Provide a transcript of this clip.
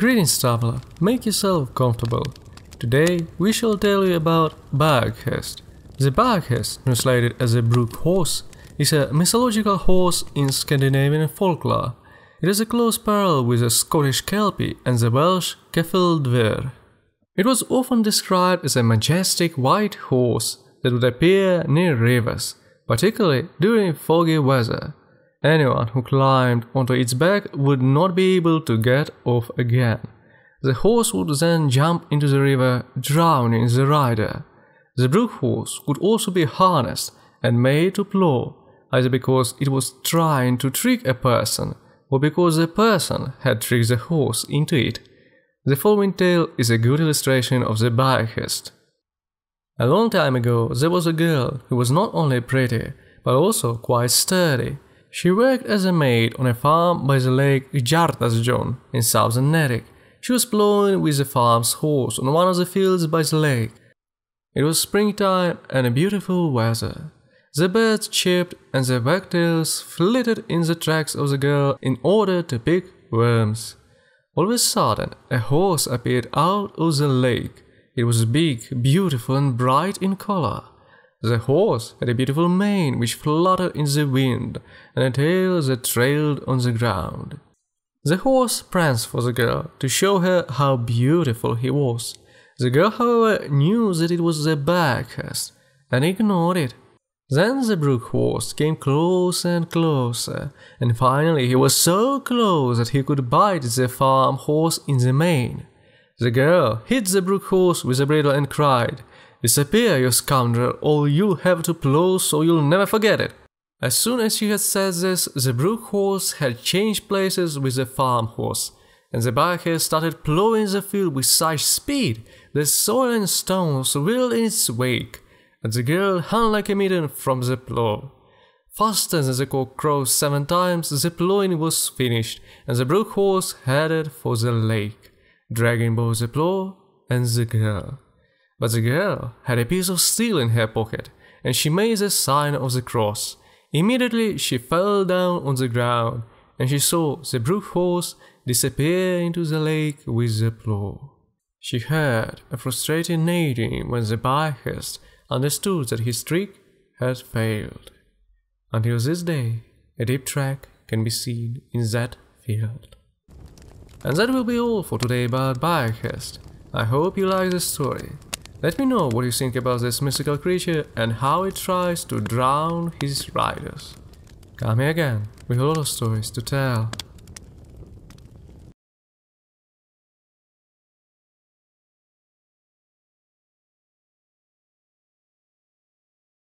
Greetings traveler, make yourself comfortable. Today we shall tell you about Baghest. The Baghest, translated as a brook horse, is a mythological horse in Scandinavian folklore. It is a close parallel with the Scottish Kelpie and the Welsh Cefildvir. It was often described as a majestic white horse that would appear near rivers, particularly during foggy weather. Anyone who climbed onto its back would not be able to get off again. The horse would then jump into the river, drowning the rider. The brook horse could also be harnessed and made to plow, either because it was trying to trick a person or because the person had tricked the horse into it. The following tale is a good illustration of the bias. A long time ago, there was a girl who was not only pretty, but also quite sturdy. She worked as a maid on a farm by the lake Jartasjon in southern Narek. She was ploughing with the farm's horse on one of the fields by the lake. It was springtime and a beautiful weather. The birds chirped and the wagtails flitted in the tracks of the girl in order to pick worms. All of a sudden, a horse appeared out of the lake. It was big, beautiful, and bright in color. The horse had a beautiful mane which fluttered in the wind, and a tail that trailed on the ground. The horse pranced for the girl to show her how beautiful he was. The girl, however, knew that it was the bear horse and ignored it. Then the brook horse came closer and closer, and finally he was so close that he could bite the farm horse in the mane. The girl hit the brook horse with the bridle and cried, Disappear, you scoundrel, or you'll have to plow so you'll never forget it. As soon as he had said this, the brook horse had changed places with the farm horse, and the biker started plowing the field with such speed that soil and stones whirled in its wake, and the girl hung like a maiden from the plow. Faster than the cock crowed seven times, the plowing was finished, and the brook horse headed for the lake, dragging both the plow and the girl. But the girl had a piece of steel in her pocket, and she made the sign of the cross. Immediately she fell down on the ground, and she saw the brook horse disappear into the lake with the plough. She heard a frustrated neighing when the bikehurst understood that his trick had failed. Until this day, a deep track can be seen in that field. And that will be all for today about Bikehurst. I hope you like the story. Let me know what you think about this mystical creature and how it tries to drown his riders. Come here again, we have a lot of stories to tell.